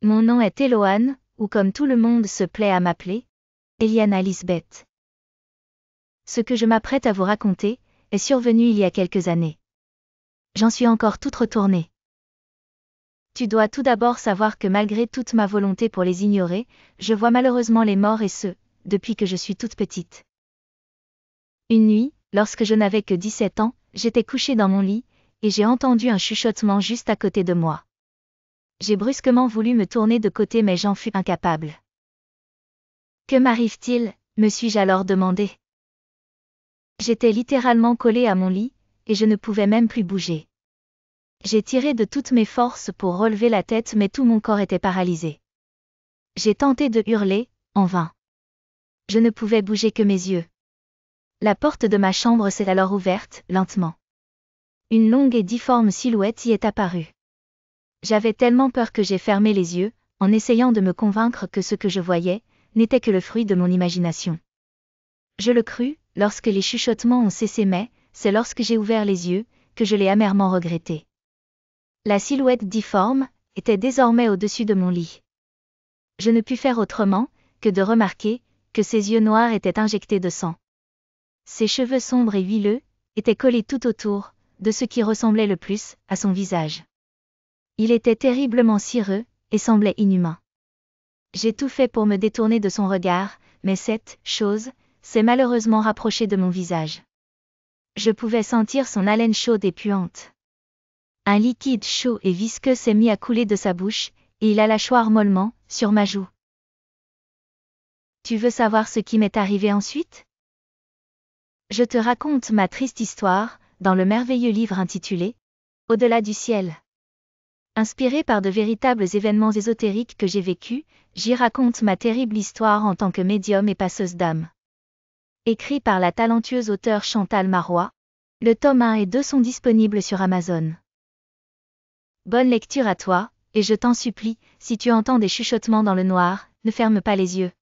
Mon nom est Eloane, ou comme tout le monde se plaît à m'appeler, Eliana Lisbeth. Ce que je m'apprête à vous raconter est survenu il y a quelques années. J'en suis encore toute retournée. Tu dois tout d'abord savoir que malgré toute ma volonté pour les ignorer, je vois malheureusement les morts et ceux, depuis que je suis toute petite. Une nuit, lorsque je n'avais que 17 ans, j'étais couchée dans mon lit, et j'ai entendu un chuchotement juste à côté de moi. J'ai brusquement voulu me tourner de côté mais j'en fus incapable. Que m'arrive-t-il me suis-je alors demandé. J'étais littéralement collé à mon lit, et je ne pouvais même plus bouger. J'ai tiré de toutes mes forces pour relever la tête mais tout mon corps était paralysé. J'ai tenté de hurler, en vain. Je ne pouvais bouger que mes yeux. La porte de ma chambre s'est alors ouverte, lentement. Une longue et difforme silhouette y est apparue. J'avais tellement peur que j'ai fermé les yeux, en essayant de me convaincre que ce que je voyais, n'était que le fruit de mon imagination. Je le crus, lorsque les chuchotements ont cessé mais, c'est lorsque j'ai ouvert les yeux, que je l'ai amèrement regretté. La silhouette difforme, était désormais au-dessus de mon lit. Je ne pus faire autrement, que de remarquer, que ses yeux noirs étaient injectés de sang. Ses cheveux sombres et huileux, étaient collés tout autour, de ce qui ressemblait le plus, à son visage. Il était terriblement cireux, et semblait inhumain. J'ai tout fait pour me détourner de son regard, mais cette chose s'est malheureusement rapprochée de mon visage. Je pouvais sentir son haleine chaude et puante. Un liquide chaud et visqueux s'est mis à couler de sa bouche, et il a choir mollement, sur ma joue. Tu veux savoir ce qui m'est arrivé ensuite Je te raconte ma triste histoire, dans le merveilleux livre intitulé Au-delà du ciel. Inspiré par de véritables événements ésotériques que j'ai vécus, j'y raconte ma terrible histoire en tant que médium et passeuse d'âme. Écrit par la talentueuse auteure Chantal Marois, le tome 1 et 2 sont disponibles sur Amazon. Bonne lecture à toi, et je t'en supplie, si tu entends des chuchotements dans le noir, ne ferme pas les yeux.